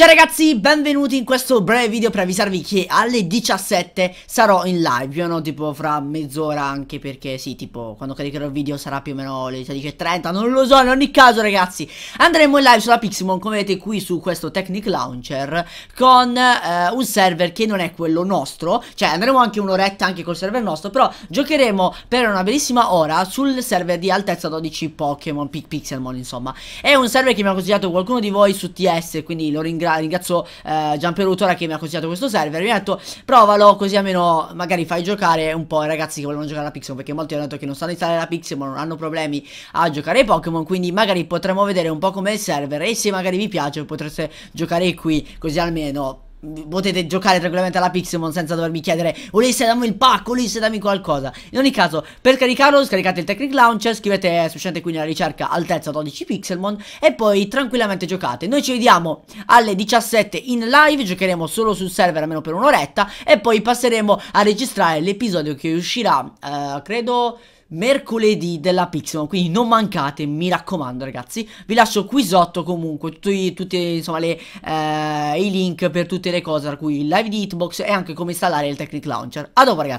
Ciao ragazzi, benvenuti in questo breve video per avvisarvi che alle 17 sarò in live, io no tipo fra mezz'ora anche perché sì tipo quando caricherò il video sarà più o meno le 16.30, non lo so, in ogni caso ragazzi andremo in live sulla Piximon come vedete qui su questo Technic Launcher con eh, un server che non è quello nostro, cioè andremo anche un'oretta anche col server nostro però giocheremo per una bellissima ora sul server di altezza 12 Pokémon, Pixelmon insomma, è un server che mi ha consigliato qualcuno di voi su TS quindi lo ringrazio ringrazio eh, Gianperutora che mi ha consigliato questo server. Mi ha detto provalo così almeno magari fai giocare un po' i ragazzi che vogliono giocare a Pixel. Perché molti hanno detto che non sanno installare la Pixel, ma non hanno problemi a giocare ai Pokémon. Quindi magari potremmo vedere un po' com'è il server. E se magari vi piace potreste giocare qui così almeno potete giocare tranquillamente alla Pixelmon senza dovermi chiedere Ulisse dammi il pacco, Ulisse dammi qualcosa in ogni caso per caricarlo scaricate il Technic Launcher scrivete eh, sufficiente qui nella ricerca altezza 12 Pixelmon e poi tranquillamente giocate noi ci vediamo alle 17 in live giocheremo solo sul server almeno per un'oretta e poi passeremo a registrare l'episodio che uscirà eh, credo mercoledì della Pixel. quindi non mancate, mi raccomando ragazzi. Vi lascio qui sotto comunque tutti, tutti insomma, le, eh, i link per tutte le cose, tra cui il live di Hitbox e anche come installare il Technic Launcher. A dopo ragazzi!